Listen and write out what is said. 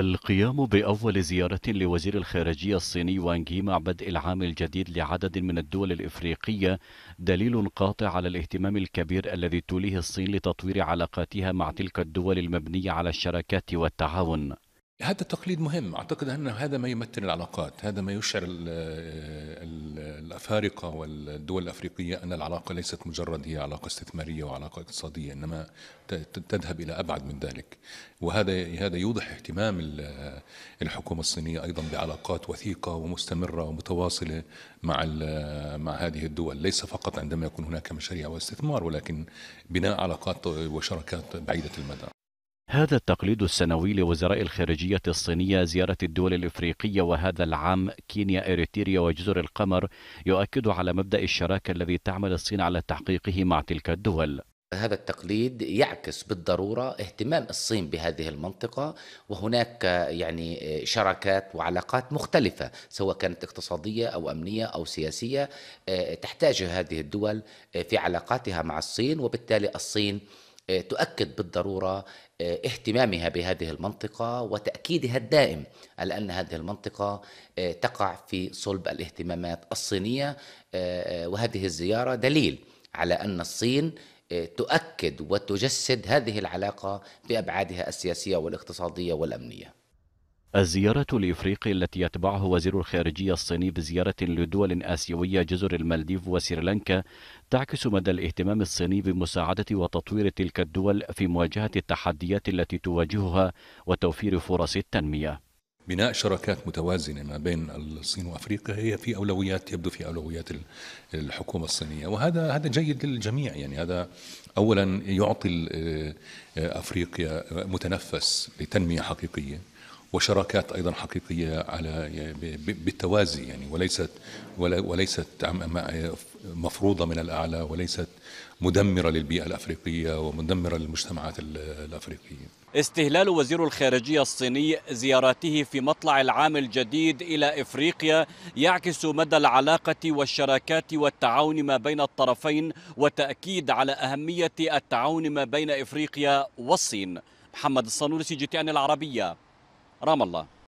القيام بأول زيارة لوزير الخارجية الصيني وانجي مع بدء العام الجديد لعدد من الدول الإفريقية دليل قاطع على الاهتمام الكبير الذي توليه الصين لتطوير علاقاتها مع تلك الدول المبنية على الشراكات والتعاون هذا التقليد مهم اعتقد ان هذا ما يمثل العلاقات هذا ما يشعر الـ الـ الافارقه والدول الافريقيه ان العلاقه ليست مجرد هي علاقه استثماريه وعلاقه اقتصاديه انما تذهب الى ابعد من ذلك وهذا هذا يوضح اهتمام الحكومه الصينيه ايضا بعلاقات وثيقه ومستمره ومتواصله مع مع هذه الدول ليس فقط عندما يكون هناك مشاريع واستثمار ولكن بناء علاقات وشراكات بعيده المدى هذا التقليد السنوي لوزراء الخارجية الصينية زيارة الدول الإفريقية وهذا العام كينيا إريتريا وجزر القمر يؤكد على مبدأ الشراكة الذي تعمل الصين على تحقيقه مع تلك الدول هذا التقليد يعكس بالضرورة اهتمام الصين بهذه المنطقة وهناك يعني شراكات وعلاقات مختلفة سواء كانت اقتصادية أو أمنية أو سياسية تحتاجها هذه الدول في علاقاتها مع الصين وبالتالي الصين آه، تؤكد بالضروره آه، اهتمامها بهذه المنطقه وتاكيدها الدائم على ان هذه المنطقه آه، تقع في صلب الاهتمامات الصينيه وهذه الزياره دليل على ان الصين تؤكد وتجسد هذه العلاقه بابعادها السياسيه والاقتصاديه والامنيه الزيارة الإفريقي التي يتبعه وزير الخارجية الصيني بزيارة لدول آسيوية جزر المالديف وسريلانكا تعكس مدى الاهتمام الصيني بمساعدة وتطوير تلك الدول في مواجهة التحديات التي تواجهها وتوفير فرص التنمية بناء شراكات متوازنه ما بين الصين وافريقيا هي في اولويات يبدو في اولويات الحكومه الصينيه وهذا هذا جيد للجميع يعني هذا اولا يعطي آه، آه، افريقيا متنفس لتنميه حقيقيه وشراكات ايضا حقيقيه على بالتوازي يعني وليست وليست مفروضه من الاعلى وليست مدمره للبيئه الافريقيه ومدمره للمجتمعات الافريقيه. استهلال وزير الخارجيه الصيني زيارته في مطلع العام الجديد الى افريقيا يعكس مدى العلاقه والشراكات والتعاون ما بين الطرفين وتاكيد على اهميه التعاون ما بين افريقيا والصين. محمد الصنورسي جي تي ان العربيه رام الله